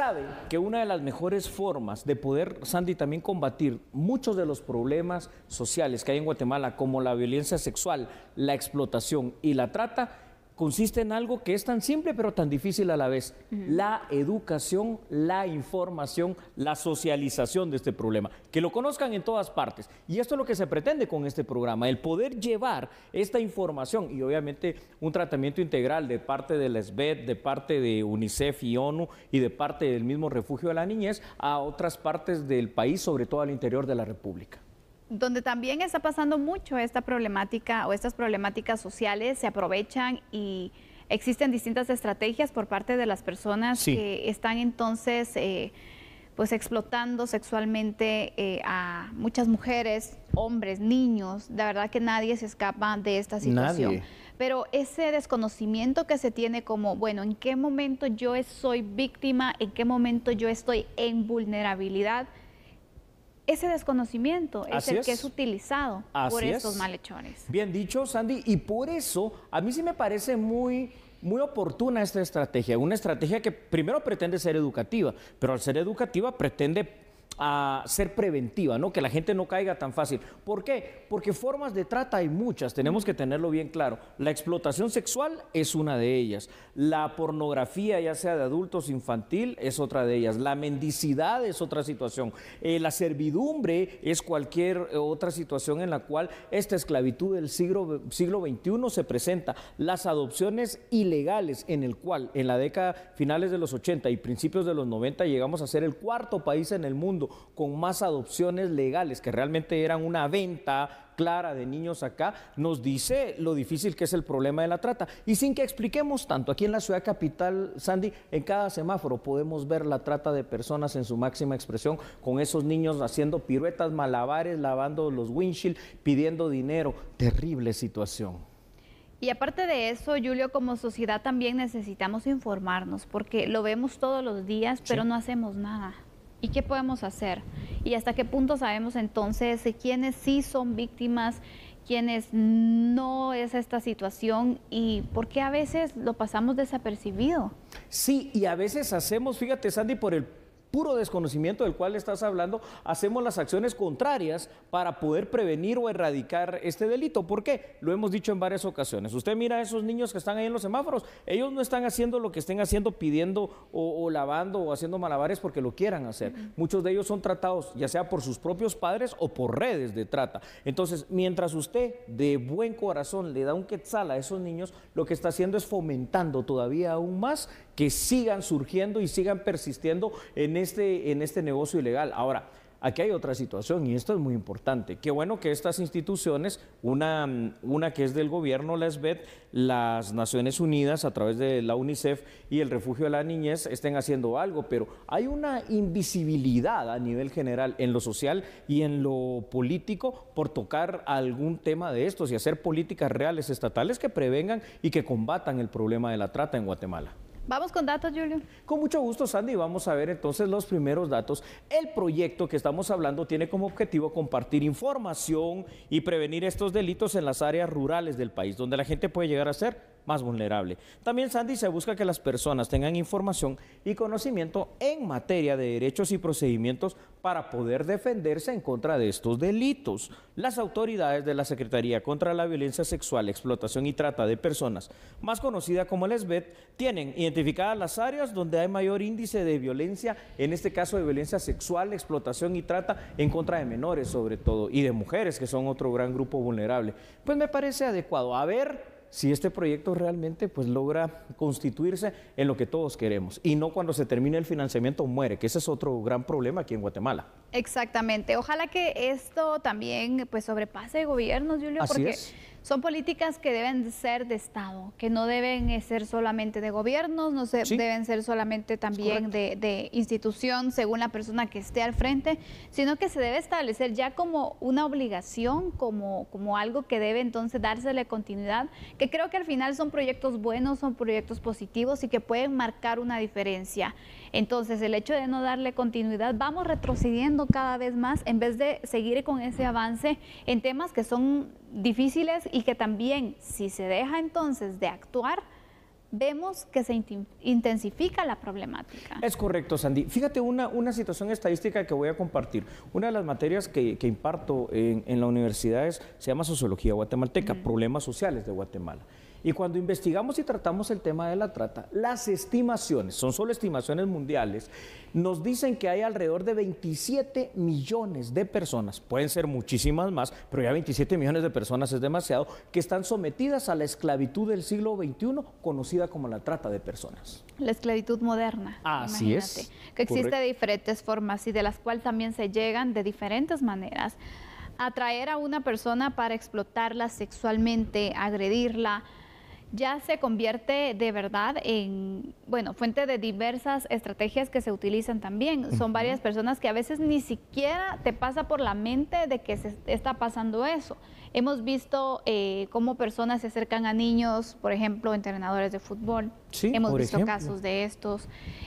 sabe que una de las mejores formas de poder, Sandy, también combatir muchos de los problemas sociales que hay en Guatemala, como la violencia sexual, la explotación y la trata, consiste en algo que es tan simple pero tan difícil a la vez. La educación, la información, la socialización de este problema. Que lo conozcan en todas partes. Y esto es lo que se pretende con este programa, el poder llevar esta información y obviamente un tratamiento integral de parte de la SBED, de parte de UNICEF y ONU y de parte del mismo refugio de la niñez a otras partes del país, sobre todo al interior de la República donde también está pasando mucho esta problemática o estas problemáticas sociales, se aprovechan y existen distintas estrategias por parte de las personas que están entonces eh, pues explotando sexualmente eh, a muchas mujeres, hombres, niños. La verdad que nadie se escapa de esta situación. Pero ese desconocimiento que se tiene como, bueno, ¿en qué momento yo soy víctima? ¿En qué momento yo estoy en vulnerabilidad? ese desconocimiento es el que es utilizado por esos malhechores. Bien dicho, Sandy, y por eso a mí sí me parece muy muy oportuna esta estrategia, una estrategia que primero pretende ser educativa, pero al ser educativa pretende a ser preventiva, ¿no? Que la gente no caiga tan fácil. ¿Por qué? Porque formas de trata hay muchas, tenemos que tenerlo bien claro. La explotación sexual es una de ellas. La pornografía, ya sea de adultos infantil, es otra de ellas. La mendicidad es otra situación. Eh, la servidumbre es cualquier otra situación en la cual esta esclavitud del siglo, siglo XXI se presenta. Las adopciones ilegales, en el cual en la década finales de los 80 y principios de los 90 llegamos a ser el cuarto país en el mundo con más adopciones legales, que realmente eran una venta clara de niños acá, nos dice lo difícil que es el problema de la trata. Y sin que expliquemos tanto, aquí en la ciudad capital, Sandy, en cada semáforo podemos ver la trata de personas en su máxima expresión, con esos niños haciendo piruetas, malabares, lavando los windshield, pidiendo dinero. Terrible situación. Y aparte de eso, Julio, como sociedad también necesitamos informarnos, porque lo vemos todos los días, pero no hacemos nada. ¿Y qué podemos hacer? ¿Y hasta qué punto sabemos entonces quiénes sí son víctimas, quiénes no es esta situación y por qué a veces lo pasamos desapercibido? Sí, y a veces hacemos, fíjate Sandy, por el puro desconocimiento del cual estás hablando, hacemos las acciones contrarias para poder prevenir o erradicar este delito. ¿Por qué? Lo hemos dicho en varias ocasiones. Usted mira a esos niños que están ahí en los semáforos, ellos no están haciendo lo que estén haciendo pidiendo o, lavando o haciendo malabares porque lo quieran hacer. Muchos de ellos son tratados ya sea por sus propios padres o por redes de trata. Entonces, mientras usted de buen corazón le da un quetzal a esos niños, lo que está haciendo es fomentando todavía aún más que sigan surgiendo y sigan persistiendo en este, en este negocio ilegal. Ahora, aquí hay otra situación y esto es muy importante. Qué bueno que estas instituciones, una, que es del gobierno, la SBET, las Naciones Unidas a través de la UNICEF y el Refugio de la Niñez estén haciendo algo, pero hay una invisibilidad a nivel general en lo social y en lo político por tocar algún tema de estos y hacer políticas reales estatales que prevengan y que combatan el problema de la trata en Guatemala. Vamos con datos, Julio. Con mucho gusto, Sandy. Vamos a ver entonces los primeros datos. El proyecto que estamos hablando tiene como objetivo compartir información y prevenir estos delitos en las áreas rurales del país, donde la gente puede llegar a ser más vulnerable. También, Sandy, se busca que las personas tengan información y conocimiento en materia de derechos y procedimientos para poder defenderse en contra de estos delitos. Las autoridades de la Secretaría contra la Violencia Sexual, Explotación y Trata de Personas, más conocida como Lesbet, tienen identificadas las áreas donde hay mayor índice de violencia, en este caso de violencia sexual, explotación y trata en contra de menores sobre todo, y de mujeres, que son otro gran grupo vulnerable. Pues me parece adecuado. A ver si este proyecto realmente pues logra constituirse en lo que todos queremos y no cuando se termine el financiamiento muere, que ese es otro gran problema aquí en Guatemala. Exactamente, ojalá que esto también pues sobrepase gobiernos, Julio, porque son políticas que deben ser de Estado, que no deben eh, ser solamente de gobiernos, no se, deben ser solamente también de, institución según la persona que esté al frente, sino que se debe establecer ya como una obligación, como, como algo que debe entonces dársele continuidad, que creo que al final son proyectos buenos, son proyectos positivos y que pueden marcar una diferencia. Entonces, el hecho de no darle continuidad, vamos retrocediendo cada vez más en vez de seguir con ese avance en temas que son difíciles y que también, si se deja entonces de actuar, vemos que se intensifica la problemática. Es correcto, Sandy. Fíjate una, situación estadística que voy a compartir. Una de las materias que, imparto en, la universidad se llama Sociología Guatemalteca, Problemas Sociales de Guatemala. Y cuando investigamos y tratamos el tema de la trata, las estimaciones, son solo estimaciones mundiales, nos dicen que hay alrededor de 27 millones de personas, pueden ser muchísimas más, pero ya 27 millones de personas es demasiado, que están sometidas a la esclavitud del siglo XXI, conocida como la trata de personas. La esclavitud moderna. Así imagínate, es. Que existe de diferentes formas y de las cuales también se llegan de diferentes maneras. Atraer a una persona para explotarla sexualmente, agredirla, ya se convierte de verdad en, bueno, fuente de diversas estrategias que se utilizan también. Son varias personas que a veces ni siquiera te pasa por la mente de que se está pasando eso. Hemos visto eh, cómo personas se acercan a niños, por ejemplo, entrenadores de fútbol. Sí, Hemos visto casos de estos.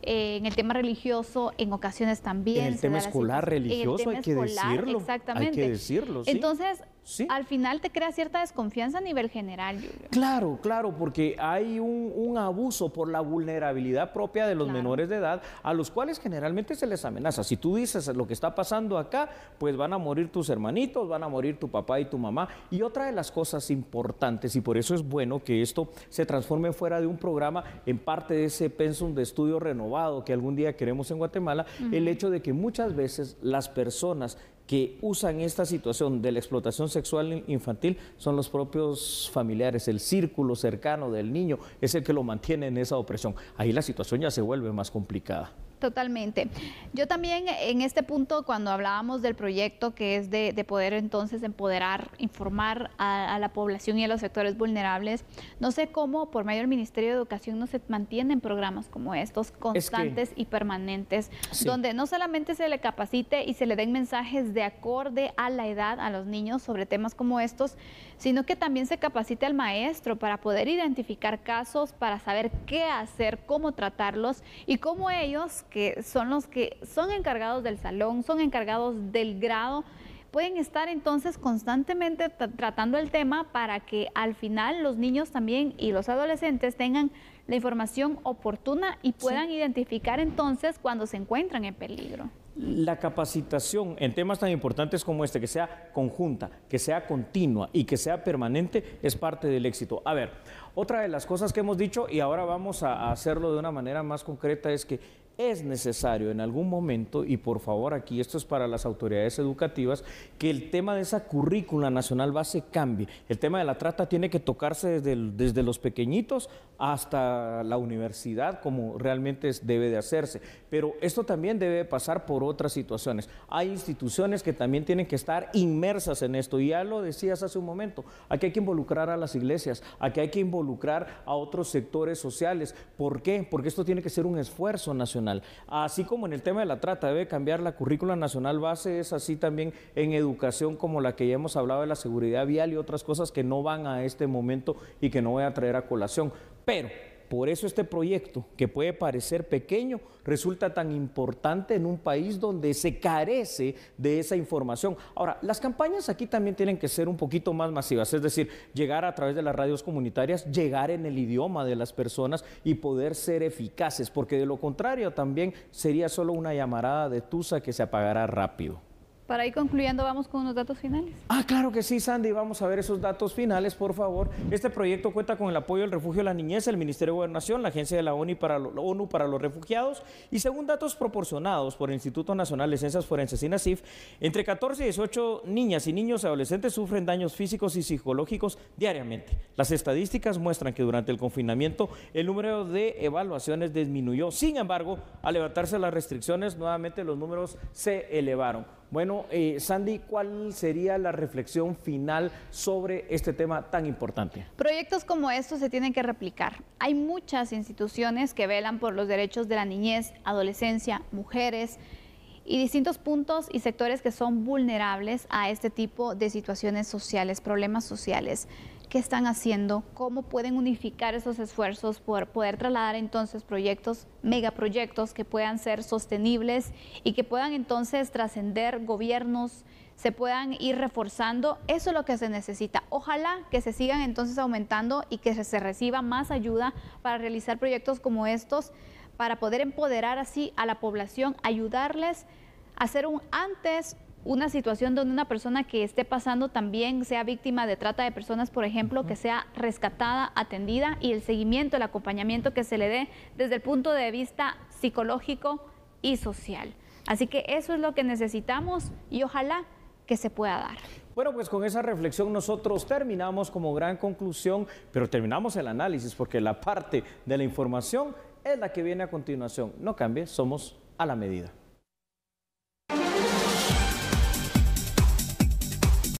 Eh, en el tema religioso, en ocasiones también. En el tema escolar religioso, hay, que decirlo, exactamente. hay que decirlo. ¿sí? Entonces, al final te crea cierta desconfianza a nivel general, Claro, claro, porque hay un, abuso por la vulnerabilidad propia de los menores de edad, a los cuales generalmente se les amenaza. Si tú dices lo que está pasando acá, pues van a morir tus hermanitos, van a morir tu papá y tu mamá. Y otra de las cosas importantes, y por eso es bueno que esto se transforme fuera de un programa en parte de ese pensum de estudio renovado que algún día queremos en Guatemala, el hecho de que muchas veces las personas que usan esta situación de la explotación sexual infantil son los propios familiares, el círculo cercano del niño es el que lo mantiene en esa opresión. Ahí la situación ya se vuelve más complicada. Totalmente. Yo también en este punto, cuando hablábamos del proyecto que es de, poder entonces empoderar, informar a, la población y a los sectores vulnerables, no sé cómo por medio del Ministerio de Educación no se mantienen programas como estos, constantes y permanentes, donde no solamente se le capacite y se le den mensajes de acorde a la edad a los niños sobre temas como estos, sino que también se capacite al maestro para poder identificar casos, para saber qué hacer, cómo tratarlos y cómo ellos que son los que son encargados del salón, son encargados del grado, pueden estar entonces constantemente tratando el tema para que al final los niños también y los adolescentes tengan la información oportuna y puedan identificar entonces cuando se encuentran en peligro. La capacitación en temas tan importantes como este, que sea conjunta, que sea continua y que sea permanente, es parte del éxito. A ver, otra de las cosas que hemos dicho y ahora vamos a hacerlo de una manera más concreta es que es necesario en algún momento, y por favor aquí esto es para las autoridades educativas, que el tema de esa currícula nacional base cambie. El tema de la trata tiene que tocarse desde, desde los pequeñitos hasta la universidad, como realmente debe de hacerse. Pero esto también debe pasar por otras situaciones. Hay instituciones que también tienen que estar inmersas en esto, y ya lo decías hace un momento, aquí hay que involucrar a las iglesias, aquí hay que involucrar a otros sectores sociales. ¿Por qué? Porque esto tiene que ser un esfuerzo nacional Así como en el tema de la trata, debe cambiar la currícula nacional base, es así también en educación como la que ya hemos hablado de la seguridad vial y otras cosas que no van a este momento y que no voy a traer a colación. Pero por eso este proyecto, que puede parecer pequeño, resulta tan importante en un país donde se carece de esa información. Ahora, las campañas aquí también tienen que ser un poquito más masivas, es decir, llegar a través de las radios comunitarias, llegar en el idioma de las personas y poder ser eficaces, porque de lo contrario también sería solo una llamarada de Tusa que se apagará rápido. Para ir concluyendo, vamos con unos datos finales. Ah, claro que sí, Sandy. Vamos a ver esos datos finales, por favor. Este proyecto cuenta con el apoyo del Refugio de la Niñez, el Ministerio de Gobernación, la Agencia de la ONU para, la ONU para los Refugiados y según datos proporcionados por el Instituto Nacional de Ciencias Forenses, NACIF, entre 14 y 18 niñas y niños adolescentes sufren daños físicos y psicológicos diariamente. Las estadísticas muestran que durante el confinamiento el número de evaluaciones disminuyó. Sin embargo, al levantarse las restricciones, nuevamente los números se elevaron. Bueno, eh, Sandy, ¿cuál sería la reflexión final sobre este tema tan importante? Proyectos como estos se tienen que replicar. Hay muchas instituciones que velan por los derechos de la niñez, adolescencia, mujeres, y distintos puntos y sectores que son vulnerables a este tipo de situaciones sociales, problemas sociales. ¿Qué están haciendo? ¿Cómo pueden unificar esos esfuerzos por poder trasladar entonces proyectos, megaproyectos que puedan ser sostenibles y que puedan entonces trascender gobiernos, se puedan ir reforzando? Eso es lo que se necesita. Ojalá que se sigan entonces aumentando y que se reciba más ayuda para realizar proyectos como estos para poder empoderar así a la población, ayudarles a hacer un antes, una situación donde una persona que esté pasando también sea víctima de trata de personas, por ejemplo, que sea rescatada, atendida y el seguimiento, el acompañamiento que se le dé desde el punto de vista psicológico y social. Así que eso es lo que necesitamos y ojalá que se pueda dar. Bueno, pues con esa reflexión nosotros terminamos como gran conclusión, pero terminamos el análisis porque la parte de la información es la que viene a continuación. No cambie, somos a la medida.